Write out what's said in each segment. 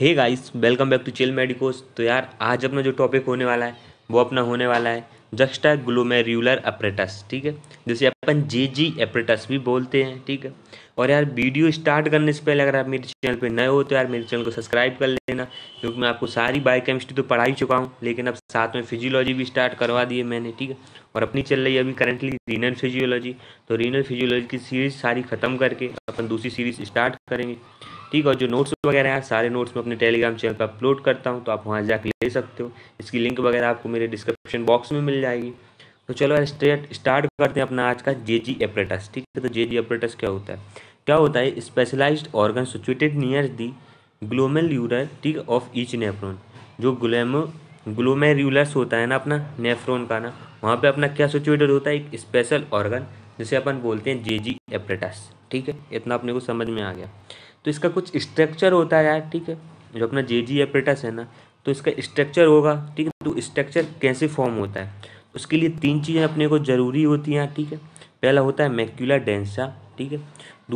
hey guys welcome back to chill medicos तो यार आज अपना जो टॉपिक होने वाला है वो अपना होने वाला है जस्टा ग्लोमेरुलर अप्रेटस ठीक है जिसे अपन जे जी अप्रेटस भी बोलते हैं ठीक है और यार वीडियो स्टार्ट करने से पहले अगर आप मेरे चैनल पे नए हो तो यार मेरे चैनल को सब्सक्राइब कर लेना क्योंकि मैं आपको सारी बायो केमिस्ट्री तो पढ़ा ही चुका हूँ लेकिन अब साथ में फिजियोलॉजी भी स्टार्ट करवा दी मैंने ठीक है और अपनी चल रही है अभी करंटली रीनल फिजियोलॉजी तो रीनल फिजियोलॉजी की सीरीज़ सारी ख़त्म करके अपन दूसरी सीरीज़ स्टार्ट करेंगे ठीक है और जो नोट्स वगैरह हैं सारे नोट्स मैं अपने टेलीग्राम चैनल पर अपलोड करता हूँ तो आप वहाँ जाकर ले सकते हो इसकी लिंक वगैरह आपको मेरे डिस्क्रिप्शन बॉक्स में मिल जाएगी तो चलो स्ट्रेट स्टार्ट करते हैं अपना आज का जे जी एपरेटस ठीक है तो जे जी क्या होता है क्या होता है specialised organ situated near the glomerular ठीक ऑफ ईच नेफ्रोन जो ग्लोमो ग्लोमेरुलस होता है ना अपना नेफ्रोन का ना वहाँ पे अपना क्या सिचुएटेड होता है एक स्पेशल ऑर्गन जिसे अपन बोलते हैं जे जी एपरेटस ठीक है इतना अपने को समझ में आ गया तो इसका कुछ स्ट्रक्चर होता है यार ठीक है जो अपना जे जी एपरेटस है ना तो इसका स्ट्रक्चर होगा ठीक है तो स्ट्रक्चर कैसे फॉर्म होता है उसके लिए तीन चीज़ें अपने को ज़रूरी होती हैं ठीक है पहला होता है मैक्यूला डेंसा ठीक है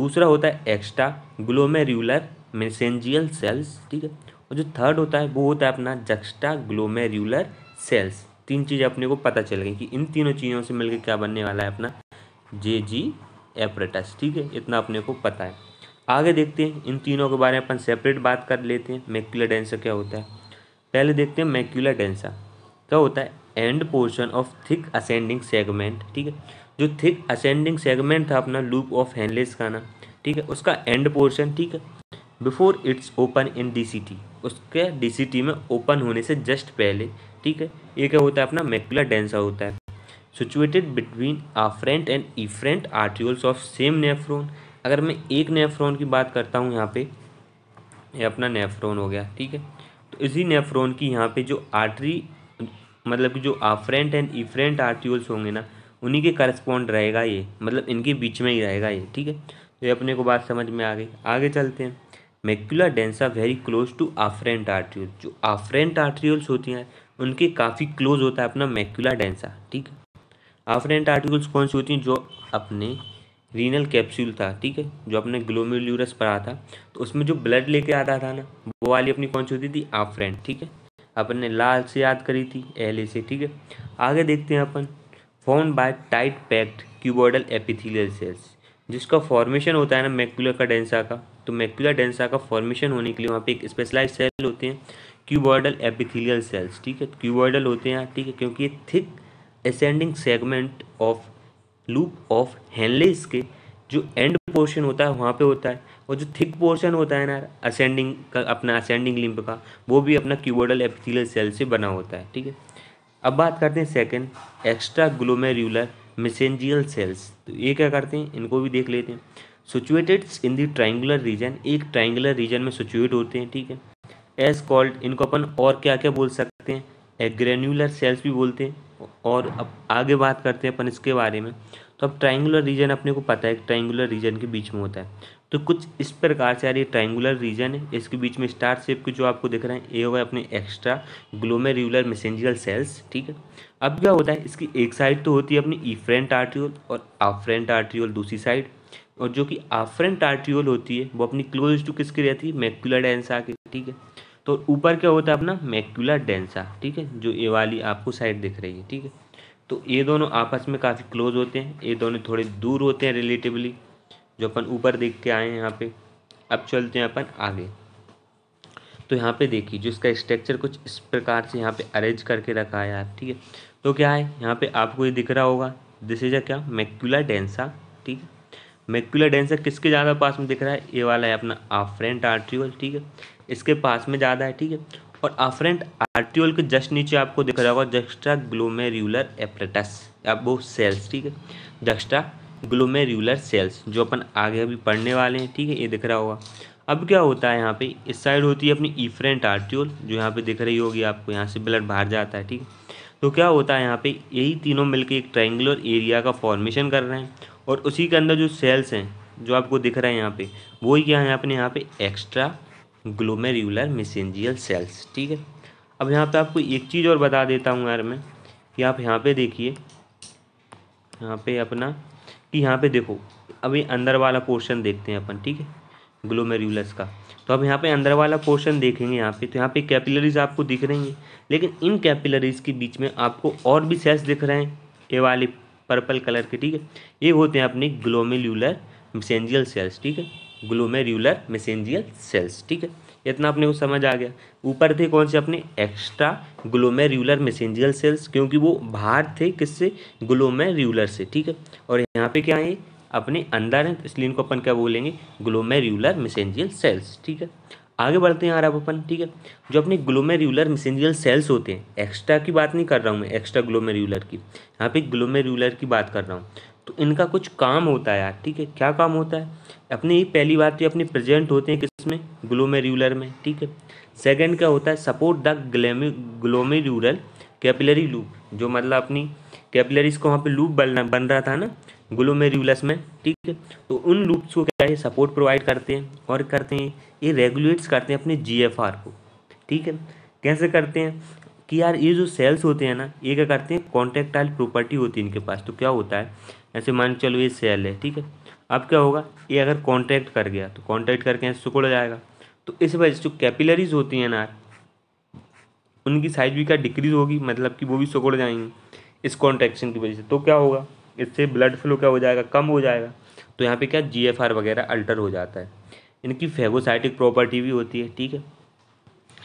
दूसरा होता है एक्स्ट्रा ग्लोमेरुलर मेसेंजियल सेल्स ठीक है और जो थर्ड होता है वो होता है अपना जक्स्टा ग्लोमेरुलर सेल्स तीन चीज़ें अपने को पता चल गई कि इन तीनों चीज़ों से मिलकर क्या बनने वाला है अपना जे जी एपरेटस ठीक है इतना अपने को पता है आगे देखते हैं इन तीनों के बारे में अपन सेपरेट बात कर लेते हैं मैक्यूला डेंसा क्या होता है पहले देखते हैं मैक्यूला डेंसा क्या होता है end portion of thick ascending segment ठीक है जो थिक असेंडिंग सेगमेंट था अपना लूप ऑफ हैंडलेस का ना ठीक है उसका एंड पोर्शन ठीक है before it's open in D उसके डी में ओपन होने से जस्ट पहले ठीक है ये क्या होता है अपना मैक्यूलर डेंसा होता है situated between afferent and efferent arterioles of same nephron अगर मैं एक नेफ्रॉन की बात करता हूँ यहाँ पे ये अपना नेफ्रॉन हो गया ठीक है तो इसी नेफ्रॉन की यहाँ पे जो आर्टरी मतलब कि जो आफ्रेंट एंड इफ्रेंट आर्ट्यूल्स होंगे ना उन्हीं के करस्पॉन्ड रहेगा ये मतलब इनके बीच में ही रहेगा ये ठीक है तो ये अपने को बात समझ में आ गई आगे चलते हैं macula densa very close to afferent arteriole जो आफ्रेंट आर्ट्यूल्स होती हैं उनके काफ़ी क्लोज होता है अपना मैक्यूला डेंसा ठीक है आफ्रेंट आर्टिकल्स कौन सी होती हैं जो अपने रीनल कैप्सूल था ठीक है जो अपने पर आता था तो उसमें जो ब्लड लेके आता था ना वो वाली अपनी कौन सी होती थी आफ्रेंड ठीक है अपन ने लाल से याद करी थी एल से ठीक है आगे देखते हैं अपन form by tight packed cuboidal epithelial cells जिसका फॉर्मेशन होता है ना मैक्यूलर का डेंसा का तो मैक्यूलर डेंसा का फॉर्मेशन होने के लिए वहाँ पे एक स्पेशलाइज सेल होते हैं क्यूबॉडल एपिथीलियल सेल्स ठीक है क्यूबॉडल होते हैं ठीक है क्योंकि ये thick ascending segment of loop of Henle's के जो एंड पोर्शन होता है वहाँ पे होता है और जो थिक पोर्शन होता है ना असेंडिंग का अपना असेंडिंग लिंब का वो भी अपना क्यूबोडल एपिथेलियल सेल से बना होता है ठीक है अब बात करते हैं second extra glomerular mesangial cells तो ये क्या करते हैं इनको भी देख लेते हैं situated in the triangular region एक ट्राइंगुलर रीजन में सिचुएट होते हैं ठीक है एज कॉल्ड इनको अपन और क्या क्या बोल सकते हैं एग्रेन्यूलर सेल्स भी बोलते हैं और अब आगे बात करते हैं अपन इसके बारे में तो अब ट्राइंगुलर रीजन अपने को पता है ट्राइंगुलर रीजन के बीच में होता है तो कुछ इस प्रकार से यार ये ट्राइंगुलर रीजन है इसके बीच में स्टार शेप के जो आपको दिख रहे हैं ये हुआ अपने एक्स्ट्रा ग्लोमेरुलर मैसेंजियल सेल्स ठीक है अब क्या होता है इसकी एक साइड तो होती है अपनी ईफ्रेंट आर्ट्रियोल और आफ्रेंट आर्ट्रियोल दूसरी साइड और जो कि आफ्रेंट आर्ट्रियोल होती है वो अपनी क्लोज टू किसकी रहती है मैक्यूलर डेंसा की ठीक है तो ऊपर क्या होता है अपना मैक्यूला डेंसा ठीक है जो ये वाली आपको साइड दिख रही है ठीक है तो ये दोनों आपस में काफ़ी क्लोज होते हैं ये दोनों थोड़े दूर होते हैं रिलेटिवली जो अपन ऊपर देख के आए हैं यहाँ पे अब चलते हैं अपन आगे तो यहाँ पे देखिए जो इसका स्ट्रक्चर कुछ इस प्रकार से यहाँ पे अरेंज करके रखा है ठीक है तो क्या है यहाँ पे आपको ये दिख रहा होगा दिस इज अ क्या मैक्यूला डेंसा ठीक है मेक्यूलर डेंसर किसके ज़्यादा पास में दिख रहा है ये वाला है अपना आफ्रेंट आर्ट्रियोल ठीक है इसके पास में ज़्यादा है ठीक है और आफ्रेंट आर्ट्रियोल के जस्ट नीचे आपको दिख रहा होगा जस्ट्रा ग्लोमेरुलर एपरेटस अब वो सेल्स ठीक है जस्ट्रा ग्लोमेरुलर सेल्स जो अपन आगे अभी पढ़ने वाले हैं ठीक है ये दिख रहा होगा अब क्या होता है यहाँ पे इस साइड होती है अपनी ईफ्रेंट आर्ट्रियोल जो यहाँ पे दिख रही होगी आपको यहाँ से ब्लड बाहर जाता है ठीक है तो क्या होता है यहाँ पे यही तीनों मिलके एक ट्रायंगुलर एरिया का फॉर्मेशन कर रहे हैं और उसी के अंदर जो सेल्स हैं जो आपको दिख रहे हैं यहाँ पे वो क्या है आपने यहाँ पे एक्स्ट्रा ग्लोमेरुलर मिसेंजियल सेल्स ठीक है अब यहाँ पे आपको एक चीज़ और बता देता हूँ यार मैं कि आप यहाँ पे देखिए यहाँ पे अपना कि यहाँ पे देखो अभी अंदर वाला पोर्शन देखते हैं अपन ठीक है ग्लोमेरुलस का तो अब यहाँ पे अंदर वाला पोर्शन देखेंगे यहाँ पे तो यहाँ पे कैपिलरीज आपको दिख रही हैं लेकिन इन कैपिलरीज के बीच में आपको और भी सेल्स दिख रहे हैं ये वाले पर्पल कलर के ठीक है ये होते हैं अपने ग्लोमेल्यूलर मिसेंजियल सेल्स ठीक है ग्लोमेल्यूलर मिसेंजियल सेल्स ठीक है इतना अपने को समझ आ गया ऊपर थे कौन से अपने एक्स्ट्रा ग्लोमेरुलर मैसेंजियल सेल्स क्योंकि वो बाहर थे किससे ग्लोमेरुलर से ठीक है और यहाँ पे क्या है अपने अंदर हैं तो इसलिए इनको अपन क्या बोलेंगे ग्लोमेरुलर मैसेंजियल सेल्स ठीक है आगे बढ़ते हैं यार अब अपन ठीक है जो अपने ग्लोमेरुलर मिसेंजियल सेल्स होते हैं एक्स्ट्रा की बात नहीं कर रहा हूँ मैं एक्स्ट्रा ग्लोमेरुलर की यहाँ पे ग्लोमेरुलर की बात कर रहा हूँ तो इनका कुछ काम होता है यार ठीक है क्या काम होता है अपने पहली बात तो अपने प्रेजेंट होते हैं किसमें ग्लोमेरुलर में ठीक है सेकेंड क्या होता है सपोर्ट द ग्लेमे ग्लोमेरुलर कैपिलरी लूप जो मतलब अपनी कैपिलरीज को वहाँ पर लूप बनना बन रहा था ना ग्लोमेरुलस में ठीक है तो उन लूप्स को क्या है सपोर्ट प्रोवाइड करते हैं और करते हैं ये रेगुलेट्स करते हैं अपने जी को ठीक है कैसे करते हैं कि यार ये जो सेल्स होते हैं ना ये क्या करते हैं कॉन्ट्रैक्टाइल प्रॉपर्टी होती है इनके पास तो क्या होता है ऐसे मान चलो ये सेल है ठीक है अब क्या होगा ये अगर कॉन्ट्रैक्ट कर गया तो कॉन्ट्रैक्ट करके यहाँ सुकुड़ जाएगा तो इस वजह से जो कैपिलरीज होती हैं ना उनकी साइज भी क्या डिक्रीज होगी मतलब कि वो भी सुकुड़ जाएंगी इस कॉन्ट्रैक्शन की वजह से तो क्या होगा इससे ब्लड फ्लो क्या हो जाएगा कम हो जाएगा तो यहाँ पे क्या जी वगैरह अल्टर हो जाता है इनकी फेगोसाइटिक प्रॉपर्टी भी होती है ठीक है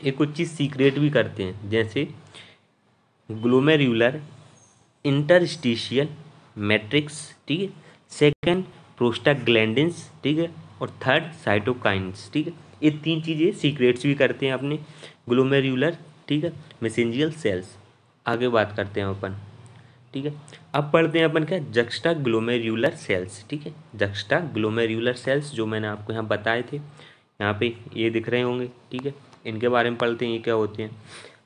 ये कुछ चीज़ सीक्रेट भी करते हैं जैसे ग्लोमेरुलर इंटरस्टिशियल मैट्रिक्स ठीक है सेकेंड प्रोस्टाग्लैंड ठीक है और थर्ड साइटोकाइंस ठीक है ये तीन चीज़ें सीक्रेट्स भी करते हैं अपने ग्लोमेरुलर ठीक है मैसेंजियल सेल्स आगे बात करते हैं अपन ठीक है अब पढ़ते हैं अपन क्या जक्स्टा ग्लोमेरुलर सेल्स ठीक है जक्स्टा ग्लोमेरुलर सेल्स जो मैंने आपको यहाँ बताए थे यहाँ पे ये दिख रहे होंगे ठीक है इनके बारे में पढ़ते हैं ये क्या होते हैं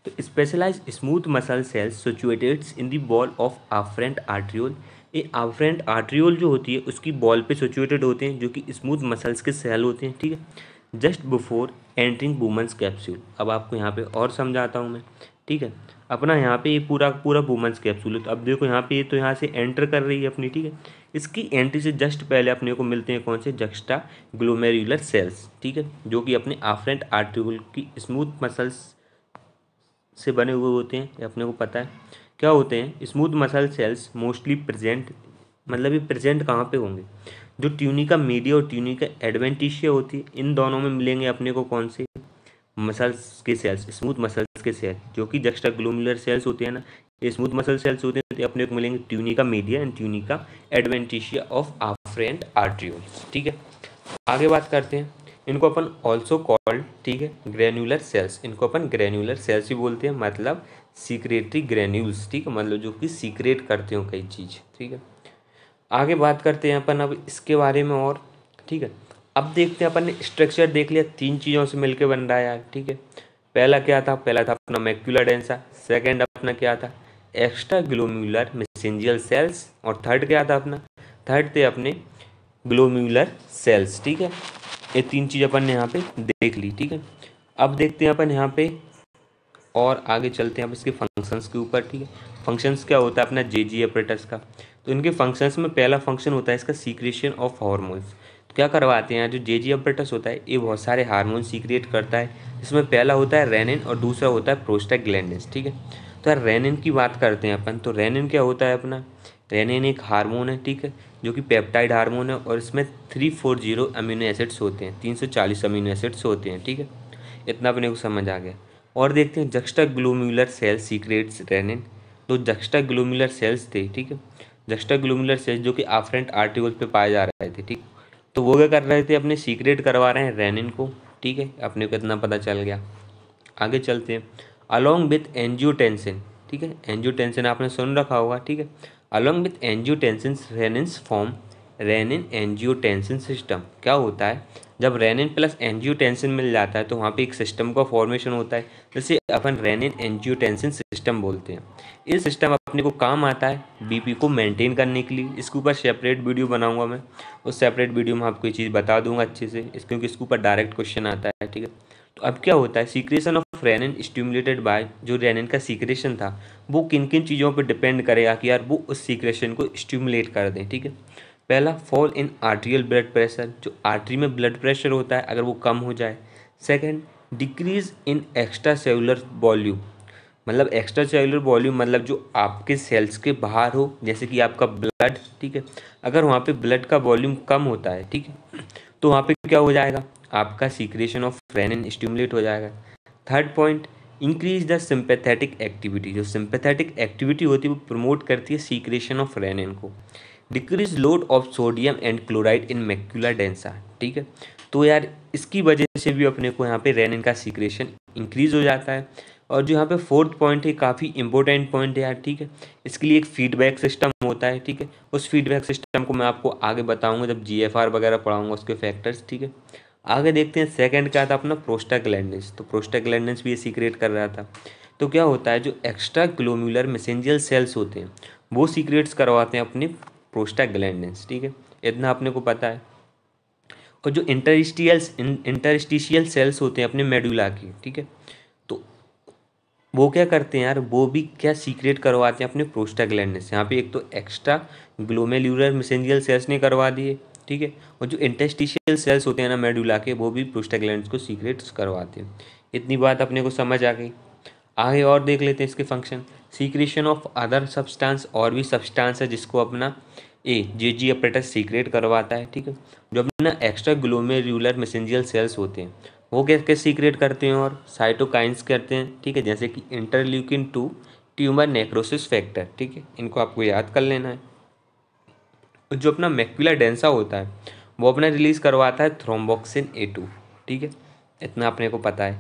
तो specialize smooth muscle cells situated in the wall of afferent arteriole ये आफ्रेंट आर्ट्रियोल जो होती है उसकी बॉल पे सिचुएटेड होते हैं जो कि स्मूथ मसल्स के सेल होते हैं ठीक है just before entering Bowman's capsule अब आपको यहाँ पे और समझाता हूँ मैं ठीक है अपना यहाँ पे ये पूरा पूरा वुमेंस कैप्सूल है तो अब देखो यहाँ पे ये तो यहाँ से एंटर कर रही है अपनी ठीक है इसकी एंट्री से जस्ट पहले अपने को मिलते हैं कौन से जक्स्टा ग्लोमेरुलर सेल्स ठीक है जो कि अपने आफ्रेंट आर्टिकल की स्मूथ मसल्स से बने हुए होते हैं ये अपने को पता है क्या होते हैं smooth muscle cells mostly present मतलब ये प्रजेंट कहाँ पर होंगे जो ट्यूनिका मीडिया और ट्यूनिका एडवेंटिशिया होती है इन दोनों में मिलेंगे अपने को कौन से मसल्स के सेल्स स्मूथ मसल्स के सेल जो कि जक्स्टा ग्लोमुलर सेल्स होते हैं ना ये स्मूथ मसल सेल्स होते हैं तो अपने को मिलेंगे tunica media and tunica adventitia of afferent arterioles ठीक है आगे बात करते हैं इनको अपन ऑल्सो कॉल्ड ठीक है ग्रेन्यूलर सेल्स इनको अपन ग्रेन्यूलर सेल्स ही बोलते हैं मतलब सीक्रेटरी ग्रेन्यूल्स ठीक है मतलब जो कि सीक्रेट करते हो कई चीज़ ठीक है आगे बात करते हैं अपन अब इसके बारे में और ठीक है अब देखते हैं अपन ने स्ट्रक्चर देख लिया तीन चीज़ों से मिलकर बन रहा है ठीक है पहला क्या था पहला था अपना मैक्यूलर डेंसा सेकेंड अपना क्या था एक्स्ट्रा ग्लोम्यूलर मिसेंजियल सेल्स और थर्ड क्या था अपना थर्ड थे अपने ग्लोम्यूलर सेल्स ठीक है ये तीन चीज़ अपन ने यहाँ पे देख ली ठीक है अब देखते हैं अपन यहाँ पे और आगे चलते हैं अब इसके फंक्शंस के ऊपर ठीक है फंक्शंस क्या होता है अपना जे जी का तो इनके फंक्शंस में पहला फंक्शन होता है इसका सीक्रेशन ऑफ हॉर्मोन्स क्या करवाते हैं जो जे जी अपरेटस होता है ये बहुत सारे हार्मोन सीक्रिएट करता है इसमें पहला होता है रेनिन और दूसरा होता है प्रोस्टाग्लैंडिस ठीक है तो यार रेनिन की बात करते हैं अपन तो रेनिन क्या होता है अपना रेनिन एक हार्मोन है ठीक है जो कि पेप्टाइड हार्मोन है और इसमें three four zero amino acids होते हैं तीन सौ चालीस अमीनो एसिड्स होते हैं ठीक है इतना अपने को समझ आ गया और देखते हैं juxta glomerular cell secretes renin तो जक्स्टा ग्लोमुलर सेल्स थे ठीक है जक्स्टा ग्लोमुलर सेल्स जो कि आफ्रेंट आर्टिकल पे पाए जा रहे थे ठीक तो वो क्या कर रहे थे अपने सीक्रेट करवा रहे हैं रेनिन को ठीक है अपने को इतना पता चल गया आगे चलते हैं अलॉन्ग विथ एनजियोटेंसिन ठीक है एनजियोटेंसिन आपने सुन रखा होगा ठीक है along with angiotensin renins form renin angiotensin system क्या होता है जब रेनिन प्लस एनजियोटेंसिन मिल जाता है तो वहाँ पे एक सिस्टम का फॉर्मेशन होता है जैसे अपन रेनिन एनजियोटेंसिन सिस्टम बोलते हैं इस सिस्टम अपने को काम आता है बीपी को मेंटेन करने के लिए इसके ऊपर सेपरेट वीडियो बनाऊंगा मैं उस सेपरेट वीडियो में आपको ये चीज़ बता दूंगा अच्छे से इस क्योंकि इसके ऊपर डायरेक्ट क्वेश्चन आता है ठीक है तो अब क्या होता है secretion of renin stimulated by जो रेनिन का सीक्रेशन था वो किन किन चीज़ों पर डिपेंड करेगा कि यार वो उस सीक्रेशन को स्टिमुलेट कर दें ठीक है पहला fall in arterial blood pressure जो आर्ट्री में ब्लड प्रेशर होता है अगर वो कम हो जाए second decrease in extra cellular volume मतलब एक्स्ट्रा सेलुलर वॉल्यूम मतलब जो आपके सेल्स के बाहर हो जैसे कि आपका ब्लड ठीक है अगर वहाँ पे ब्लड का वॉल्यूम कम होता है ठीक है तो वहाँ पे क्या हो जाएगा आपका सीक्रेशन ऑफ रेनिन स्टिमुलेट हो जाएगा third point increase the sympathetic activity जो सिंपैथेटिक एक्टिविटी होती है वो प्रमोट करती है सीक्रेशन ऑफ रेनिन को decrease load of sodium and chloride in macula densa ठीक है तो यार इसकी वजह से भी अपने को यहाँ पे रेनिन का सीक्रेशन इंक्रीज हो जाता है और जो यहाँ पे फोर्थ पॉइंट है काफ़ी इंपॉर्टेंट पॉइंट है यार ठीक है इसके लिए एक फीडबैक सिस्टम होता है ठीक है उस फीडबैक सिस्टम को मैं आपको आगे बताऊँगा जब जी वगैरह पढ़ाऊंगा उसके फैक्टर्स ठीक है आगे देखते हैं सेकेंड क्या था अपना प्रोस्टाग्लैंडेंस तो प्रोस्टाग्लैंडेंस भी ये सीक्रेट कर रहा था तो क्या होता है जो एक्स्ट्रा ग्लोम्यूलर मैसेंजियल सेल्स होते हैं वो सीक्रेट्स करवाते हैं अपने प्रोस्टाग्लैंडेंस ठीक है इतना अपने को पता है और जो इंटरस्टियल इंटरस्टिशियल सेल्स होते हैं अपने मेडुला के ठीक है वो क्या करते हैं यार वो भी क्या सीक्रेट करवाते हैं अपने ग्लैंड से यहाँ पे एक तो एक्स्ट्रा ग्लोमेल्यूलर मिसेंजियल सेल्स ने करवा दिए ठीक है और जो इंटेस्टिशियल सेल्स होते हैं ना मेडुला के वो भी ग्लैंड को सीक्रेट करवाते हैं इतनी बात अपने को समझ आ गई आगे और देख लेते हैं इसके function secretion of other substance और भी सब्सटेंस है जिसको अपना ए जे जी अपरेटस सीक्रेट करवाता है ठीक है जो अपना एक्स्ट्रा ग्लोमेरुलर मैसेंजियल सेल्स होते हैं वो गैस के सीक्रेट करते हैं और साइटोकाइंस करते हैं ठीक है जैसे कि interleukin two tumour necrosis factor ठीक है इनको आपको याद कर लेना है जो अपना मैक्यूला डेंसा होता है वो अपना रिलीज करवाता है थ्रोम्बोक्सिन ए टू ठीक है इतना अपने को पता है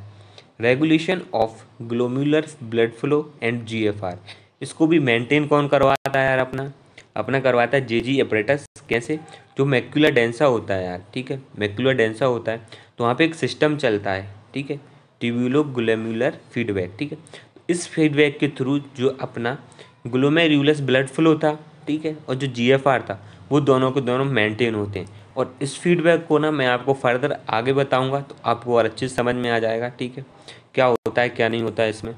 regulation of glomerular blood flow and G F R इसको भी मेंटेन कौन करवाता है यार अपना अपना करवाता है जे जी एपरेटस कैसे जो मैक्यूला डेंसा होता है यार ठीक है मैक्यूला डेंसा होता है तो वहाँ पे एक सिस्टम चलता है ठीक है ट्यूबुलो ग्लोमेरुलर फीडबैक ठीक है इस फीडबैक के थ्रू जो अपना ग्लोमेरुलस ब्लड फ्लो था ठीक है और जो जी था वो दोनों के दोनों मेंटेन होते हैं और इस फीडबैक को ना मैं आपको फर्दर आगे बताऊंगा तो आपको और अच्छे समझ में आ जाएगा ठीक है क्या होता है क्या नहीं होता है इसमें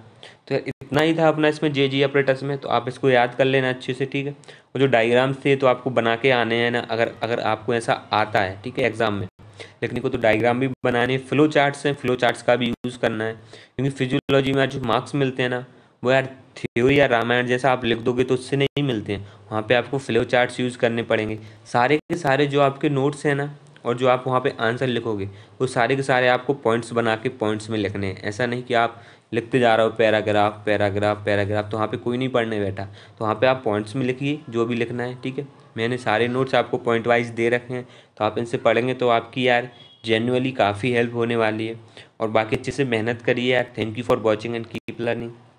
तो इतना ही था अपना इसमें जे जी ऑपरेटर्स में तो आप इसको याद कर लेना अच्छे से ठीक है और जो डायग्राम्स थे तो आपको बना के आने हैं ना अगर अगर आपको ऐसा आता है ठीक है एग्ज़ाम में लेकिन को तो डायग्राम भी बनाने फ्लो चार्ट्स हैं फ्लो चार्ट्स का भी यूज़ करना है क्योंकि फिजियोलॉजी में जो मार्क्स मिलते हैं ना वो यार थ्योरी या रामायण जैसा आप लिख दोगे तो उससे नहीं मिलते हैं वहाँ पे आपको फ्लो चार्ट्स यूज़ करने पड़ेंगे सारे के सारे जो आपके नोट्स हैं ना और जो आप वहाँ पे आंसर लिखोगे वो सारे के सारे आपको पॉइंट्स बना के पॉइंट्स में लिखने हैं ऐसा नहीं कि आप लिखते जा रहे हो पैराग्राफ पैराग्राफ पैराग्राफ तो वहाँ पे कोई नहीं पढ़ने बैठा तो वहाँ पे आप पॉइंट्स में लिखिए जो भी लिखना है ठीक है मैंने सारे नोट्स आपको पॉइंट वाइज दे रखे हैं तो आप इनसे पढ़ेंगे तो आपकी यार जेनुअली काफ़ी हेल्प होने वाली है और बाकी अच्छे से मेहनत करिए यार thank you for watching and keep learning